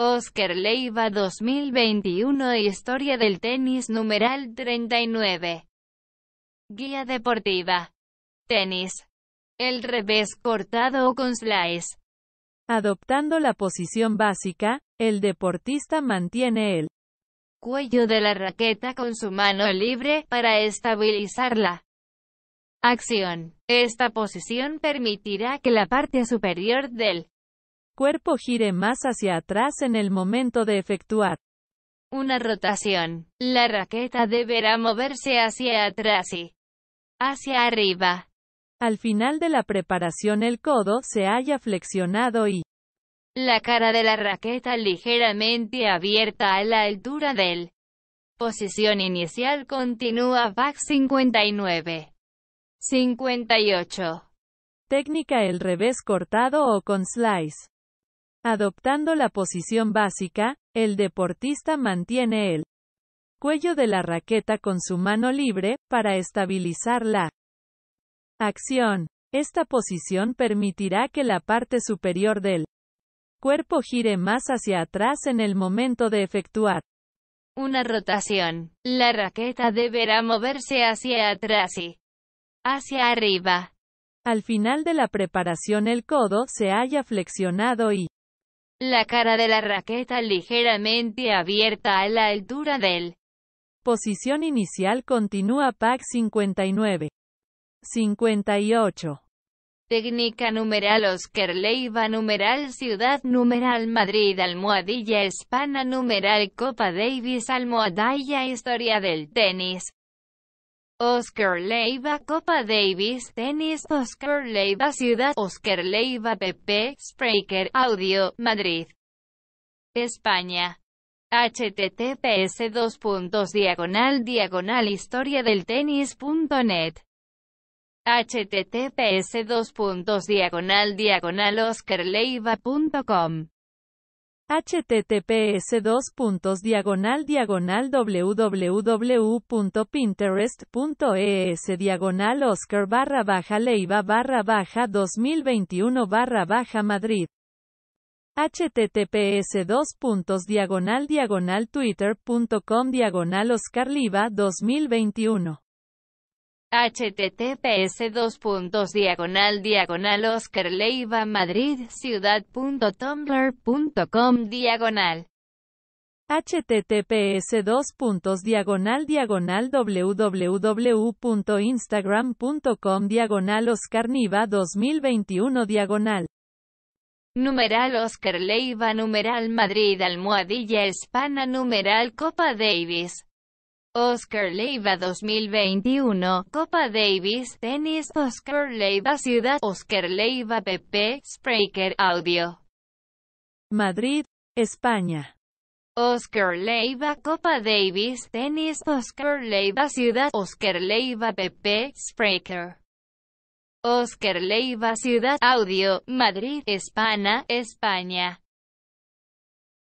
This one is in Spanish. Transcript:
Oscar Leiva 2021 Historia del tenis numeral 39. Guía deportiva. Tenis. El revés cortado o con slice. Adoptando la posición básica, el deportista mantiene el cuello de la raqueta con su mano libre para estabilizarla. Acción. Esta posición permitirá que la parte superior del cuerpo gire más hacia atrás en el momento de efectuar una rotación. La raqueta deberá moverse hacia atrás y hacia arriba. Al final de la preparación el codo se haya flexionado y la cara de la raqueta ligeramente abierta a la altura del posición inicial continúa back 59. 58. Técnica el revés cortado o con slice. Adoptando la posición básica, el deportista mantiene el cuello de la raqueta con su mano libre, para estabilizar la acción. Esta posición permitirá que la parte superior del cuerpo gire más hacia atrás en el momento de efectuar una rotación. La raqueta deberá moverse hacia atrás y hacia arriba. Al final de la preparación el codo se haya flexionado y la cara de la raqueta ligeramente abierta a la altura del posición inicial continúa pack 59. 58. Técnica numeral Oscar Leiva numeral Ciudad numeral Madrid almohadilla hispana numeral Copa Davis almohadilla Historia del tenis Oscar Leiva Copa Davis Tenis Oscar Leiva Ciudad Oscar Leiva PP Spreaker Audio Madrid España https 2 diagonal diagonal historia del net https puntos diagonal diagonal oscarleiva.com https dos puntos e diagonal diagonal www.pinterest.es diagonal oscar barra baja leiva barra baja 2021 barra baja madrid https dos puntos diagonal diagonal twitter.com diagonal oscar leiva 2021 https dos puntos diagonal diagonal Oscar Leiva Madrid com diagonal https dos puntos diagonal diagonal www.instagram.com diagonal oscarniva 2021 diagonal numeral Oscar Leiva numeral Madrid almohadilla hispana numeral Copa Davis Oscar Leiva 2021, Copa Davis, Tenis, Oscar Leiva Ciudad, Oscar Leiva PP, Spreaker Audio. Madrid, España. Oscar Leiva Copa Davis, Tenis, Oscar Leiva Ciudad, Oscar Leiva PP, Spreaker. Oscar Leiva Ciudad Audio, Madrid, España, España.